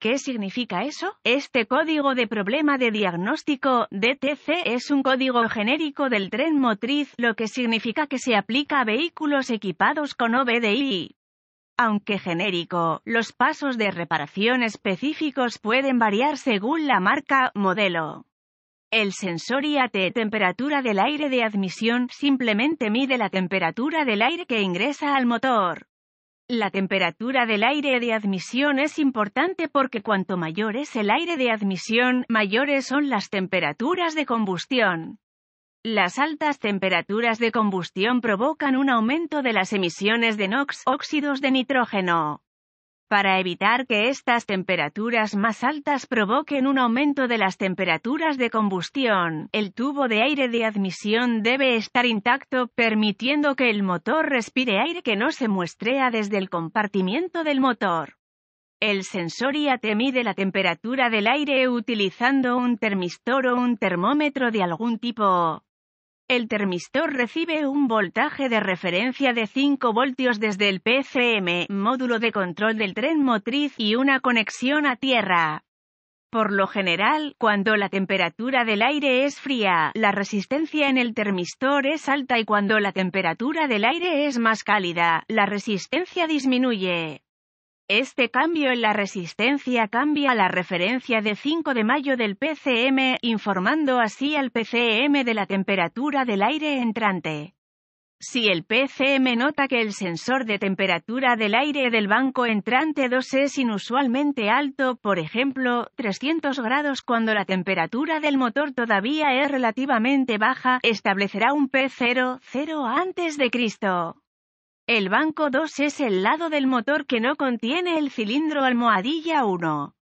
¿Qué significa eso? Este código de problema de diagnóstico, DTC, es un código genérico del tren motriz, lo que significa que se aplica a vehículos equipados con OBDI. Aunque genérico, los pasos de reparación específicos pueden variar según la marca, modelo. El sensor IAT temperatura del aire de admisión simplemente mide la temperatura del aire que ingresa al motor. La temperatura del aire de admisión es importante porque cuanto mayor es el aire de admisión, mayores son las temperaturas de combustión. Las altas temperaturas de combustión provocan un aumento de las emisiones de NOx, óxidos de nitrógeno para evitar que estas temperaturas más altas provoquen un aumento de las temperaturas de combustión. El tubo de aire de admisión debe estar intacto, permitiendo que el motor respire aire que no se muestrea desde el compartimiento del motor. El sensor IAT mide la temperatura del aire utilizando un termistor o un termómetro de algún tipo el termistor recibe un voltaje de referencia de 5 voltios desde el PCM, módulo de control del tren motriz, y una conexión a tierra. Por lo general, cuando la temperatura del aire es fría, la resistencia en el termistor es alta y cuando la temperatura del aire es más cálida, la resistencia disminuye. Este cambio en la resistencia cambia la referencia de 5 de mayo del PCM, informando así al PCM de la temperatura del aire entrante. Si el PCM nota que el sensor de temperatura del aire del banco entrante 2 es inusualmente alto, por ejemplo, 300 grados cuando la temperatura del motor todavía es relativamente baja, establecerá un P00 antes de Cristo. El banco 2 es el lado del motor que no contiene el cilindro almohadilla 1.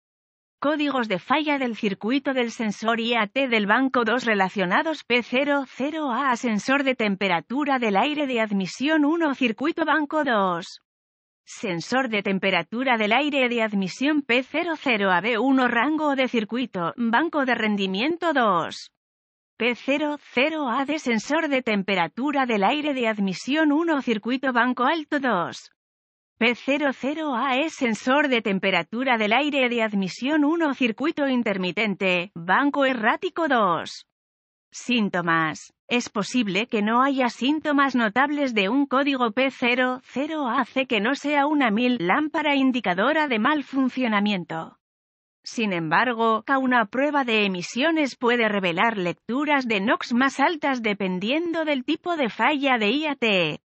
Códigos de falla del circuito del sensor IAT del banco 2 relacionados P00A a sensor de temperatura del aire de admisión 1 circuito banco 2. Sensor de temperatura del aire de admisión P00AB1 rango de circuito, banco de rendimiento 2. P00A de sensor de temperatura del aire de admisión 1 circuito banco alto 2. P00A es sensor de temperatura del aire de admisión 1 circuito intermitente, banco errático 2. Síntomas. Es posible que no haya síntomas notables de un código P00AC que no sea una mil lámpara indicadora de mal funcionamiento. Sin embargo, una prueba de emisiones puede revelar lecturas de NOx más altas dependiendo del tipo de falla de IAT.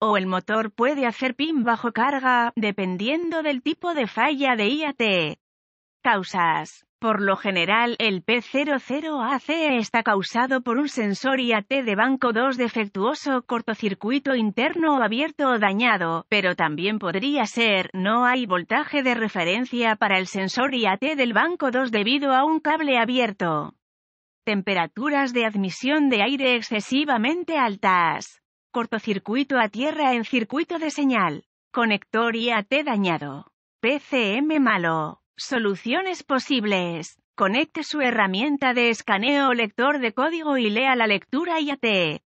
O el motor puede hacer PIN bajo carga, dependiendo del tipo de falla de IAT. Causas. Por lo general, el P00AC está causado por un sensor IAT de banco 2 defectuoso, cortocircuito interno o abierto o dañado, pero también podría ser, no hay voltaje de referencia para el sensor IAT del banco 2 debido a un cable abierto. Temperaturas de admisión de aire excesivamente altas. Cortocircuito a tierra en circuito de señal. Conector IAT dañado. PCM malo. Soluciones posibles. Conecte su herramienta de escaneo o lector de código y lea la lectura IAT.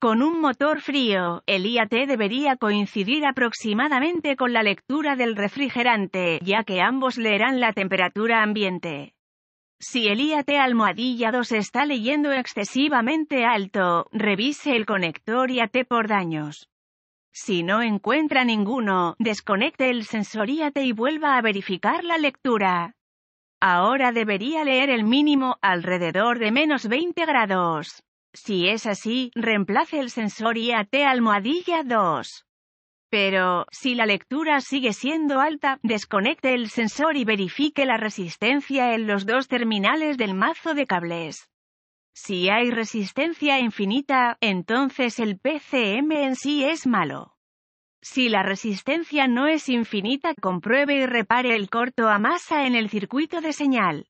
Con un motor frío, el IAT debería coincidir aproximadamente con la lectura del refrigerante, ya que ambos leerán la temperatura ambiente. Si el IAT almohadilla se está leyendo excesivamente alto, revise el conector IAT por daños. Si no encuentra ninguno, desconecte el sensor IAT y vuelva a verificar la lectura. Ahora debería leer el mínimo alrededor de menos 20 grados. Si es así, reemplace el sensor IAT almohadilla 2. Pero, si la lectura sigue siendo alta, desconecte el sensor y verifique la resistencia en los dos terminales del mazo de cables. Si hay resistencia infinita, entonces el PCM en sí es malo. Si la resistencia no es infinita, compruebe y repare el corto a masa en el circuito de señal.